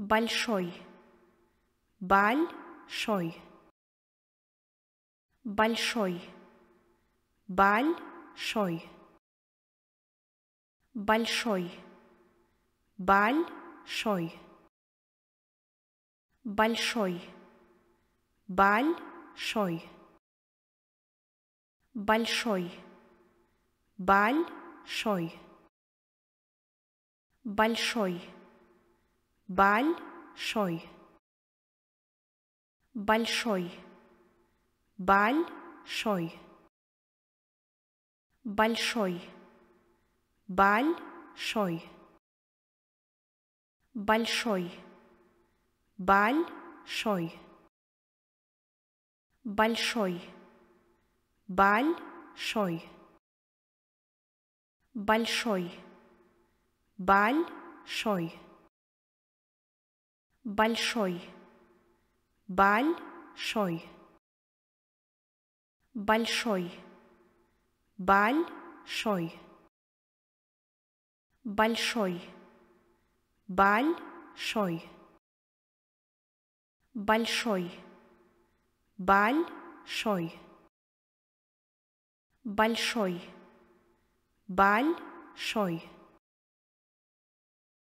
большой, большой, большой, большой, большой, большой, большой, большой, большой, большой, большой Большой. Большой. Большой. Большой. Большой. Большой. Большой. Большой. Большой. Большой. Большой большой, большой, большой, большой, большой, большой, большой, большой, большой, большой.